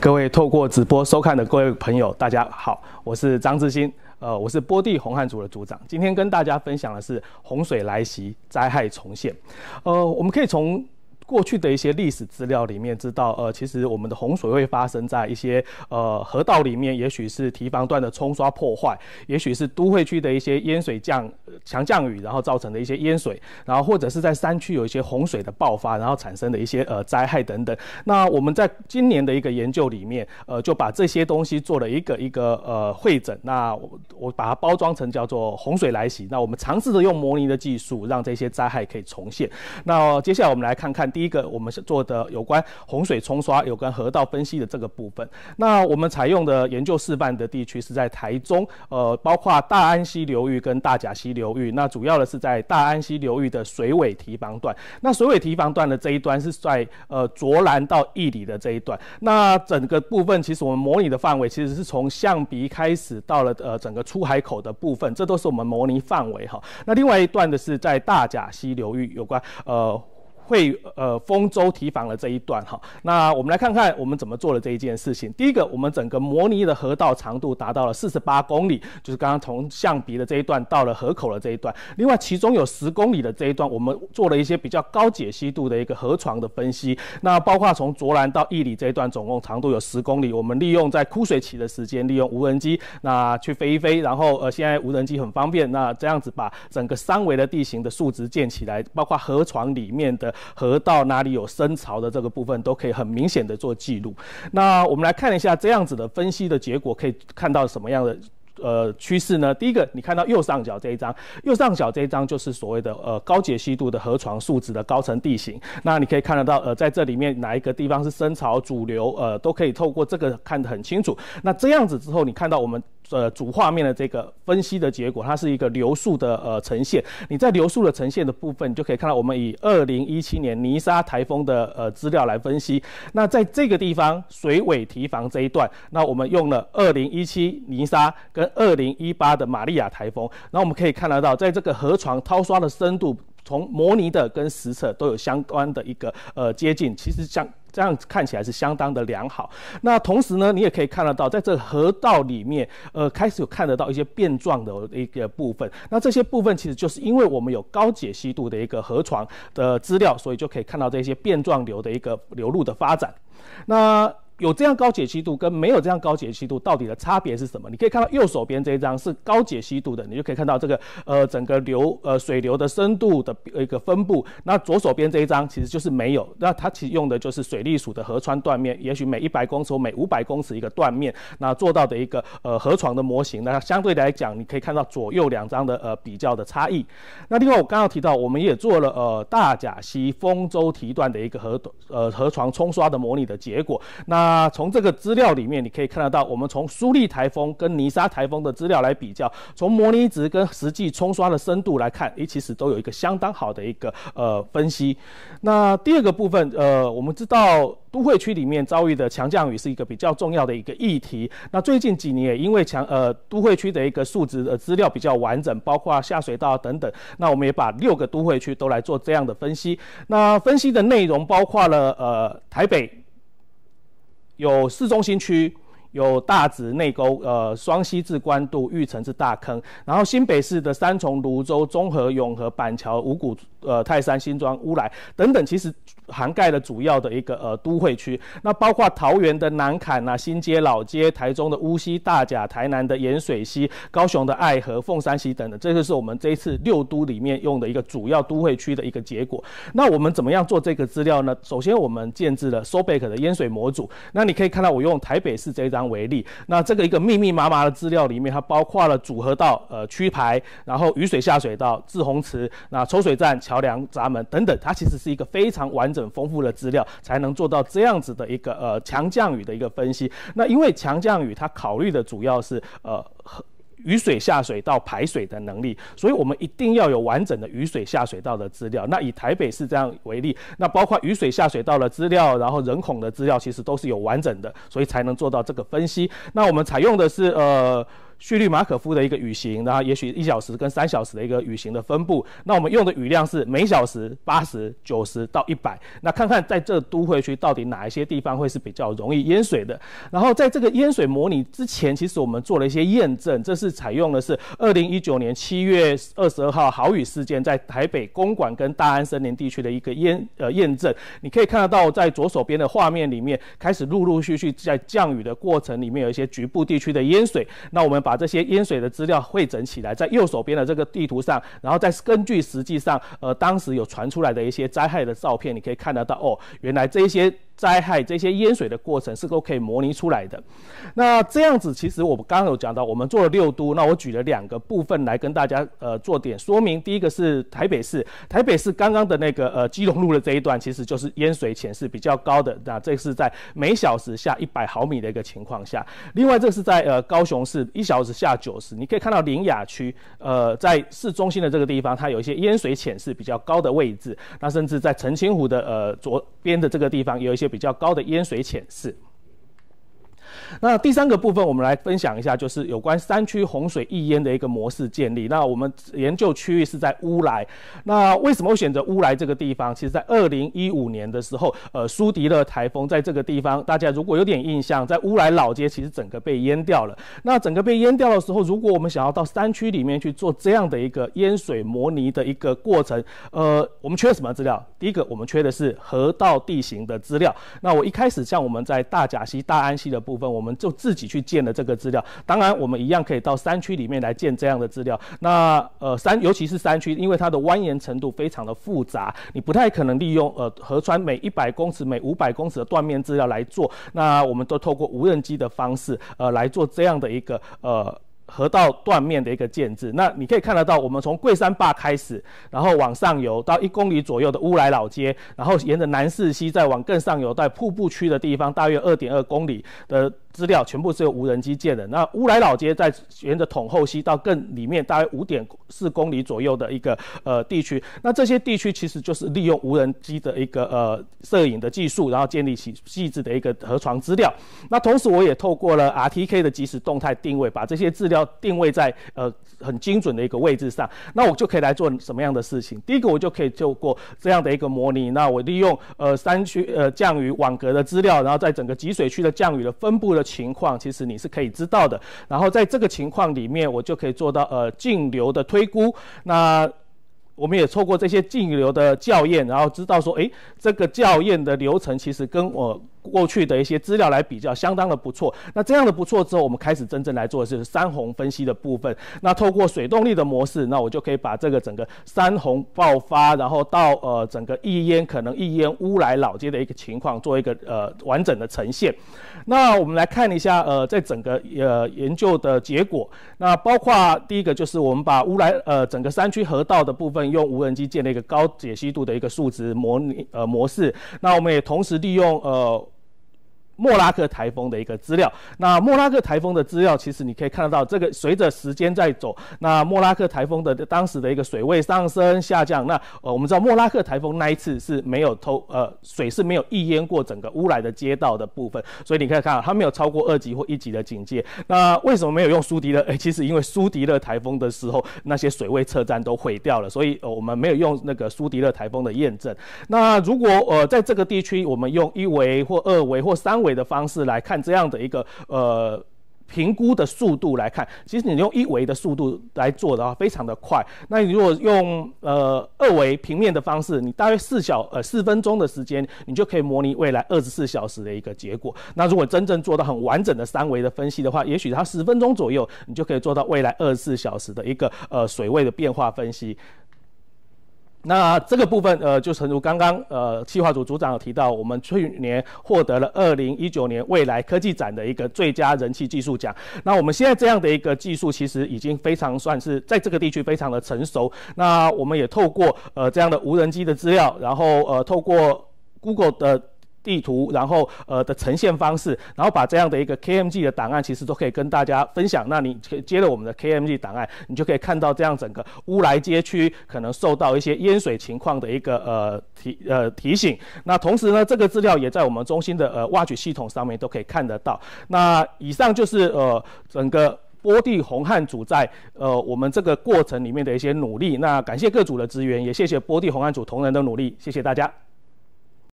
各位透过直播收看的各位朋友，大家好，我是张志新，呃，我是波地红汉族的组长，今天跟大家分享的是洪水来袭，灾害重现，呃，我们可以从。过去的一些历史资料里面知道，呃，其实我们的洪水会发生在一些呃河道里面，也许是堤防段的冲刷破坏，也许是都会区的一些淹水降强降雨，然后造成的一些淹水，然后或者是在山区有一些洪水的爆发，然后产生的一些呃灾害等等。那我们在今年的一个研究里面，呃，就把这些东西做了一个一个呃会诊，那我我把它包装成叫做洪水来袭。那我们尝试着用模拟的技术，让这些灾害可以重现。那接下来我们来看看。第一个，我们是做的有关洪水冲刷、有关河道分析的这个部分。那我们采用的研究示范的地区是在台中，呃，包括大安溪流域跟大甲溪流域。那主要的是在大安溪流域的水尾堤防段。那水尾堤防段的这一端是在呃浊兰到义里的这一段。那整个部分，其实我们模拟的范围其实是从象鼻开始到了呃整个出海口的部分，这都是我们模拟范围哈。那另外一段的是在大甲溪流域有关呃。会呃，丰州提防的这一段哈，那我们来看看我们怎么做的这一件事情。第一个，我们整个模拟的河道长度达到了四十八公里，就是刚刚从象鼻的这一段到了河口的这一段。另外，其中有十公里的这一段，我们做了一些比较高解析度的一个河床的分析。那包括从卓兰到义里这一段，总共长度有十公里，我们利用在枯水期的时间，利用无人机那去飞一飞。然后呃，现在无人机很方便，那这样子把整个三维的地形的数值建起来，包括河床里面的。河道哪里有深槽的这个部分都可以很明显的做记录。那我们来看一下这样子的分析的结果，可以看到什么样的呃趋势呢？第一个，你看到右上角这一张，右上角这一张就是所谓的呃高解析度的河床数值的高层地形。那你可以看得到呃在这里面哪一个地方是深槽主流，呃都可以透过这个看得很清楚。那这样子之后，你看到我们。呃，主画面的这个分析的结果，它是一个流速的呃呈现。你在流速的呈现的部分，你就可以看到我们以二零一七年泥沙台风的呃资料来分析。那在这个地方水尾堤防这一段，那我们用了二零一七泥沙跟二零一八的玛利亚台风，那我们可以看得到，在这个河床掏刷的深度。从模拟的跟实测都有相关的一个呃接近，其实像。这样看起来是相当的良好。那同时呢，你也可以看得到，在这河道里面，呃，开始有看得到一些变状的一个部分。那这些部分其实就是因为我们有高解析度的一个河床的资料，所以就可以看到这些变状流的一个流入的发展。那有这样高解析度跟没有这样高解析度到底的差别是什么？你可以看到右手边这一张是高解析度的，你就可以看到这个呃整个流呃水流的深度的一个分布。那左手边这一张其实就是没有，那它其实用的就是水利署的河川断面，也许每一百公尺、或每五百公尺一个断面，那做到的一个呃河床的模型。那相对来讲，你可以看到左右两张的呃比较的差异。那另外我刚刚提到，我们也做了呃大甲溪丰州堤段的一个河呃河床冲刷的模拟的结果，那那从这个资料里面，你可以看得到，我们从苏利台风跟泥沙台风的资料来比较，从模拟值跟实际冲刷的深度来看，诶，其实都有一个相当好的一个呃分析。那第二个部分，呃，我们知道都会区里面遭遇的强降雨是一个比较重要的一个议题。那最近几年，因为强呃都会区的一个数值的资料比较完整，包括下水道等等，那我们也把六个都会区都来做这样的分析。那分析的内容包括了呃台北。有市中心区。有大直内沟，呃，双溪至关渡、玉城至大坑，然后新北市的三重、泸州、中和、永和、板桥、五股、呃，泰山、新庄、乌来等等，其实涵盖了主要的一个呃都会区。那包括桃园的南坎啊、新街老街、台中的乌溪、大甲、台南的盐水溪、高雄的爱河、凤山溪等等，这就是我们这一次六都里面用的一个主要都会区的一个结果。那我们怎么样做这个资料呢？首先我们建置了 SoBeck 的淹水模组，那你可以看到我用台北市这一张。为例，那这个一个密密麻麻的资料里面，它包括了组合到呃区排，然后雨水下水道、滞洪池、那抽水站、桥梁闸门等等，它其实是一个非常完整丰富的资料，才能做到这样子的一个呃强降雨的一个分析。那因为强降雨，它考虑的主要是呃和。雨水下水道排水的能力，所以我们一定要有完整的雨水下水道的资料。那以台北市这样为例，那包括雨水下水道的资料，然后人孔的资料，其实都是有完整的，所以才能做到这个分析。那我们采用的是呃。速律马可夫的一个雨型，然后也许一小时跟三小时的一个雨型的分布。那我们用的雨量是每小时八十九十到一百。那看看在这都会区到底哪一些地方会是比较容易淹水的。然后在这个淹水模拟之前，其实我们做了一些验证。这是采用的是二零一九年七月二十二号豪雨事件在台北公馆跟大安森林地区的一个淹呃验证。你可以看得到在左手边的画面里面，开始陆陆续续在降雨的过程里面有一些局部地区的淹水。那我们。把这些淹水的资料汇整起来，在右手边的这个地图上，然后再根据实际上，呃，当时有传出来的一些灾害的照片，你可以看得到，哦，原来这些。灾害这些淹水的过程是都可以模拟出来的。那这样子，其实我们刚刚有讲到，我们做了六都。那我举了两个部分来跟大家呃做点说明。第一个是台北市，台北市刚刚的那个呃基隆路的这一段，其实就是淹水浅是比较高的。那这是在每小时下一百毫米的一个情况下。另外，这是在呃高雄市一小时下九十。你可以看到林雅区呃在市中心的这个地方，它有一些淹水浅势比较高的位置。那甚至在澄清湖的呃左边的这个地方，有一些。比较高的淹水浅势。那第三个部分，我们来分享一下，就是有关山区洪水溢淹的一个模式建立。那我们研究区域是在乌来，那为什么会选择乌来这个地方？其实在二零一五年的时候，呃，苏迪勒台风在这个地方，大家如果有点印象，在乌来老街其实整个被淹掉了。那整个被淹掉的时候，如果我们想要到山区里面去做这样的一个淹水模拟的一个过程，呃，我们缺什么资料？第一个，我们缺的是河道地形的资料。那我一开始像我们在大甲溪、大安溪的部。部分我们就自己去建了这个资料，当然我们一样可以到山区里面来建这样的资料。那呃山，尤其是山区，因为它的蜿蜒程度非常的复杂，你不太可能利用呃河川每一百公尺、每五百公尺的断面资料来做。那我们都透过无人机的方式呃来做这样的一个呃。河道断面的一个建制，那你可以看得到，我们从桂山坝开始，然后往上游到一公里左右的乌来老街，然后沿着南势溪再往更上游，在瀑布区的地方，大约二点二公里的。资料全部是由无人机建的。那乌来老街在沿着统后溪到更里面，大概五点四公里左右的一个呃地区。那这些地区其实就是利用无人机的一个呃摄影的技术，然后建立起细致的一个河床资料。那同时我也透过了 RTK 的即时动态定位，把这些资料定位在呃很精准的一个位置上。那我就可以来做什么样的事情？第一个我就可以透过这样的一个模拟。那我利用呃山区呃降雨网格的资料，然后在整个集水区的降雨的分布的。情况其实你是可以知道的，然后在这个情况里面，我就可以做到呃净流的推估。那我们也透过这些净流的校验，然后知道说，哎，这个校验的流程其实跟我。过去的一些资料来比较，相当的不错。那这样的不错之后，我们开始真正来做的是山洪分析的部分。那透过水动力的模式，那我就可以把这个整个山洪爆发，然后到呃整个一烟可能一烟乌来老街的一个情况，做一个呃完整的呈现。那我们来看一下呃在整个呃研究的结果，那包括第一个就是我们把乌来呃整个山区河道的部分用无人机建了一个高解析度的一个数值模拟呃模式，那我们也同时利用呃。莫拉克台风的一个资料，那莫拉克台风的资料，其实你可以看得到，这个随着时间在走，那莫拉克台风的当时的一个水位上升、下降，那呃，我们知道莫拉克台风那一次是没有偷呃水是没有溢淹过整个乌来的街道的部分，所以你可以看，它没有超过二级或一级的警戒。那为什么没有用苏迪勒？其实因为苏迪勒台风的时候，那些水位车站都毁掉了，所以呃，我们没有用那个苏迪勒台风的验证。那如果呃在这个地区，我们用一维或二维或三维。维的方式来看，这样的一个呃评估的速度来看，其实你用一维的速度来做的话，非常的快。那你如果用呃二维平面的方式，你大约四小呃四分钟的时间，你就可以模拟未来二十四小时的一个结果。那如果真正做到很完整的三维的分析的话，也许它十分钟左右，你就可以做到未来二十四小时的一个呃水位的变化分析。那这个部分，呃，就正如刚刚，呃，企划组组长有提到，我们去年获得了二零一九年未来科技展的一个最佳人气技术奖。那我们现在这样的一个技术，其实已经非常算是在这个地区非常的成熟。那我们也透过呃这样的无人机的资料，然后呃透过 Google 的。地图，然后呃的呈现方式，然后把这样的一个 KMG 的档案，其实都可以跟大家分享。那你接了我们的 KMG 档案，你就可以看到这样整个乌来街区可能受到一些淹水情况的一个呃提呃提醒。那同时呢，这个资料也在我们中心的呃挖掘系统上面都可以看得到。那以上就是呃整个波地红汉组在呃我们这个过程里面的一些努力。那感谢各组的支援，也谢谢波地红汉组同仁的努力，谢谢大家。